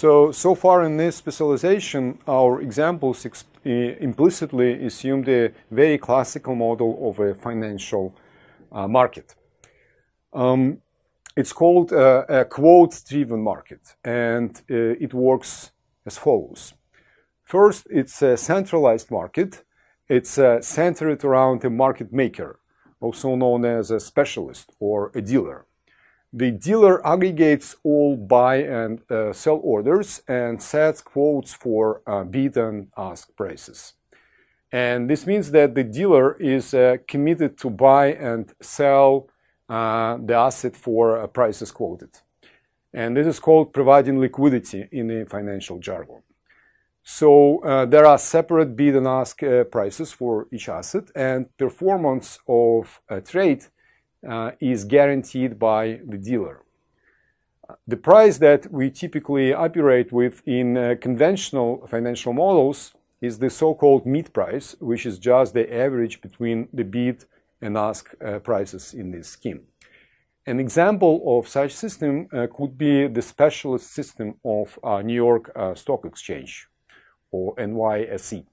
So, so far in this specialization, our examples ex implicitly assume the very classical model of a financial uh, market. Um, it's called uh, a quote-driven market, and uh, it works as follows. First, it's a centralized market. It's uh, centered around a market maker, also known as a specialist or a dealer. The dealer aggregates all buy and uh, sell orders and sets quotes for uh, bid and ask prices. And this means that the dealer is uh, committed to buy and sell uh, the asset for uh, prices quoted. And this is called providing liquidity in the financial jargon. So uh, there are separate bid and ask uh, prices for each asset, and performance of a trade uh, is guaranteed by the dealer. The price that we typically operate with in uh, conventional financial models is the so-called mid price, which is just the average between the bid and ask uh, prices in this scheme. An example of such system uh, could be the specialist system of uh, New York uh, Stock Exchange or NYSE.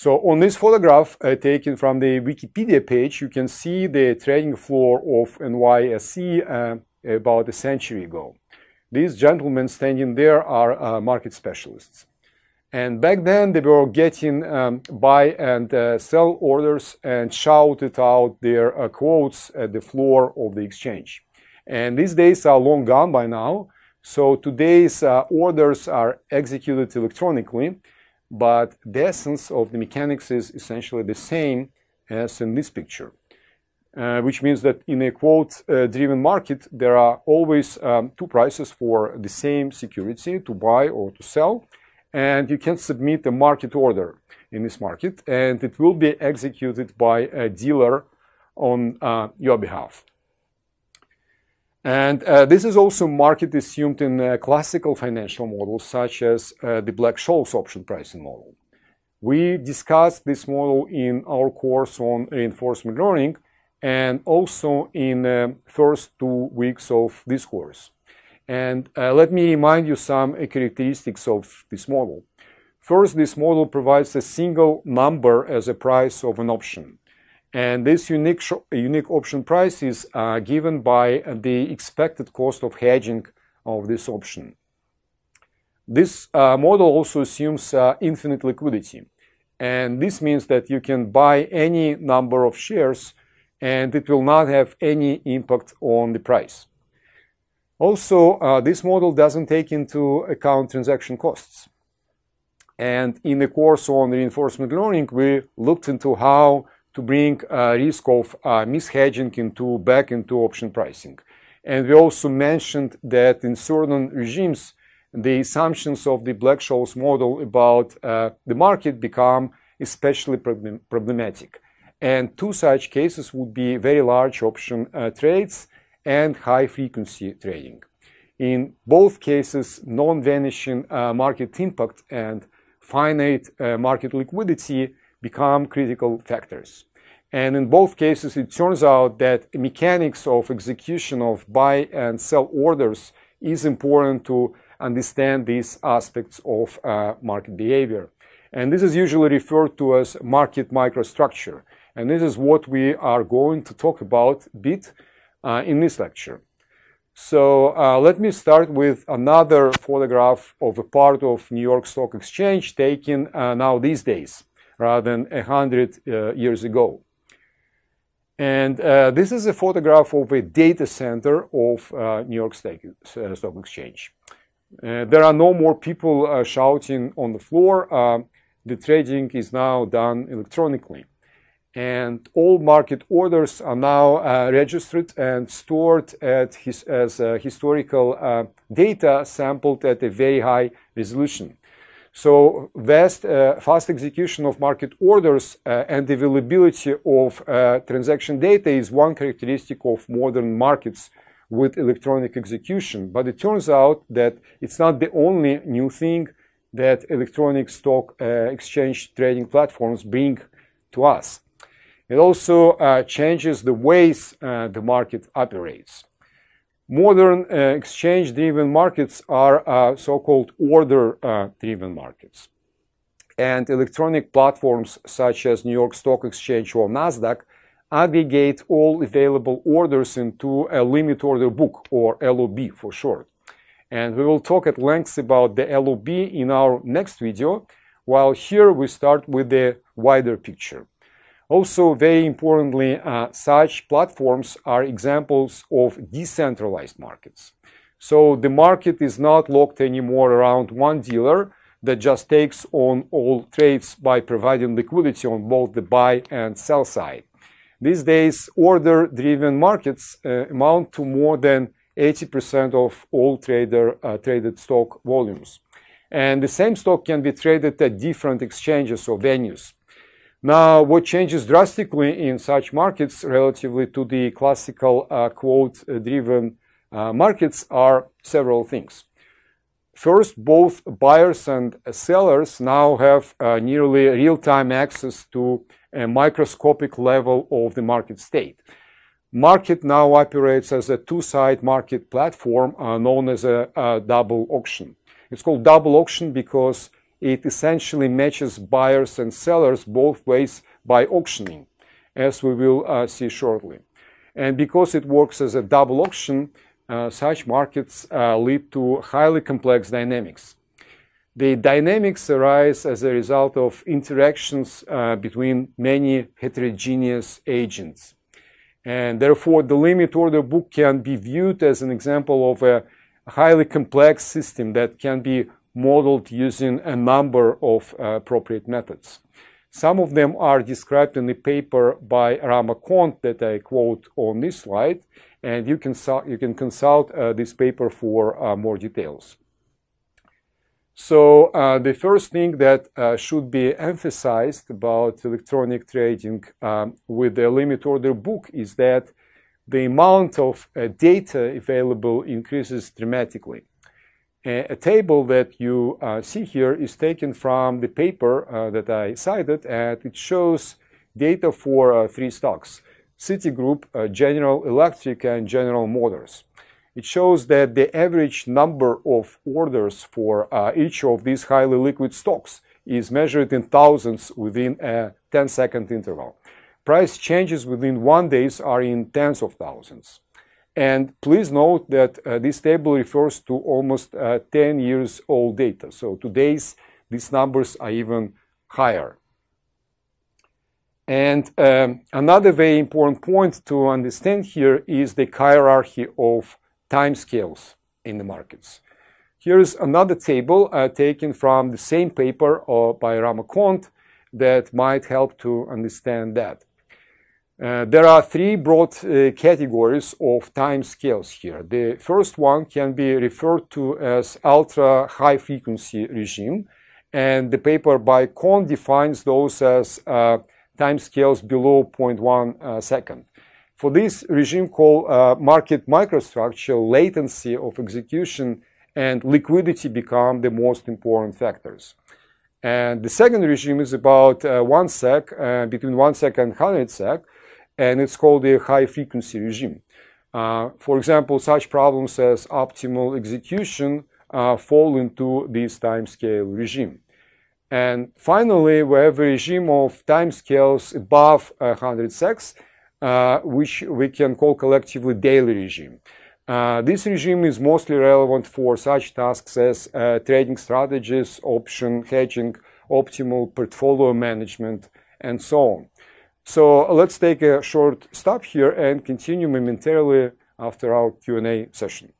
So on this photograph uh, taken from the Wikipedia page, you can see the trading floor of NYSE uh, about a century ago. These gentlemen standing there are uh, market specialists. And back then they were getting um, buy and uh, sell orders and shouted out their uh, quotes at the floor of the exchange. And these days are long gone by now. So today's uh, orders are executed electronically but the essence of the mechanics is essentially the same as in this picture. Uh, which means that in a quote-driven uh, market, there are always um, two prices for the same security to buy or to sell, and you can submit a market order in this market, and it will be executed by a dealer on uh, your behalf. And uh, this is also market assumed in uh, classical financial models such as uh, the Black-Scholes option pricing model. We discussed this model in our course on reinforcement learning and also in the uh, first two weeks of this course. And uh, let me remind you some characteristics of this model. First, this model provides a single number as a price of an option and this unique, unique option price is given by the expected cost of hedging of this option. This uh, model also assumes uh, infinite liquidity, and this means that you can buy any number of shares, and it will not have any impact on the price. Also, uh, this model doesn't take into account transaction costs. And in the course on reinforcement learning, we looked into how to bring uh, risk of uh, mishedging into back into option pricing. and We also mentioned that in certain regimes, the assumptions of the Black-Scholes model about uh, the market become especially problematic. And Two such cases would be very large option trades and high-frequency trading. In both cases, non-vanishing market impact and finite market liquidity become critical factors. And in both cases, it turns out that mechanics of execution of buy and sell orders is important to understand these aspects of uh, market behavior. And this is usually referred to as market microstructure. And this is what we are going to talk about a bit uh, in this lecture. So uh, let me start with another photograph of a part of New York Stock Exchange taken uh, now these days rather than 100 uh, years ago. And uh, this is a photograph of a data center of uh, New York Stock, uh, Stock Exchange. Uh, there are no more people uh, shouting on the floor. the trading is now done electronically. And all market orders are now registered and stored his, as historical data sampled at a very high resolution. So vast uh, fast execution of market orders uh, and availability of uh, transaction data is one characteristic of modern markets with electronic execution. But it turns out that it's not the only new thing that electronic stock uh, exchange trading platforms bring to us. It also uh, changes the ways uh, the market operates modern uh, exchange-driven markets are uh, so-called order-driven uh, markets. And electronic platforms such as New York Stock Exchange or Nasdaq aggregate all available orders into a limit order book, or LOB for short. And we will talk at length about the LOB in our next video, while here we start with the wider picture. Also, very importantly, uh, such platforms are examples of decentralized markets. So the market is not locked anymore around one dealer that just takes on all trades by providing liquidity on both the buy and sell side. These days, order driven markets uh, amount to more than 80% of all trader, uh, traded stock volumes. And the same stock can be traded at different exchanges or venues. Now, what changes drastically in such markets relatively to the classical uh, quote-driven uh, markets are several things. First, both buyers and sellers now have uh, nearly real-time access to a microscopic level of the market state. Market now operates as a two-side market platform uh, known as a, a uh, double auction. It's called double auction because it essentially matches buyers and sellers both ways by auctioning, as we will uh, see shortly. And because it works as a double auction, uh, such markets uh, lead to highly complex dynamics. The dynamics arise as a result of interactions uh, between many heterogeneous agents. And therefore, the limit order book can be viewed as an example of a highly complex system that can be modeled using a number of uh, appropriate methods. Some of them are described in the paper by Rama Kant that I quote on this slide, and you can, you can consult uh, this paper for uh, more details. So uh, the first thing that uh, should be emphasized about electronic trading um, with the limit order book is that the amount of uh, data available increases dramatically a table that you uh, see here is taken from the paper uh, that I cited, and it shows data for uh, three stocks, Citigroup, uh, General Electric, and General Motors. It shows that the average number of orders for uh, each of these highly liquid stocks is measured in thousands within a 10-second interval. Price changes within one days are in tens of thousands. And please note that uh, this table refers to almost uh, 10 years old data. So today's, these numbers are even higher. And um, another very important point to understand here is the hierarchy of timescales in the markets. Here is another table uh, taken from the same paper uh, by Ramakant that might help to understand that. Uh, there are three broad uh, categories of time scales here. The first one can be referred to as ultra high frequency regime, and the paper by Kohn defines those as uh, time scales below 0.1 uh, second. For this regime called uh, market microstructure, latency of execution and liquidity become the most important factors. And the second regime is about uh, one sec, between one sec and 100 sec, and it's called a high frequency regime. Uh, for example, such problems as optimal execution uh, fall into this timescale regime. And finally, we have a regime of timescales above 100 secs, uh, which we can call collectively daily regime. Uh, this regime is mostly relevant for such tasks as uh, trading strategies, option hedging, optimal portfolio management, and so on. So let's take a short stop here and continue momentarily after our Q&A session.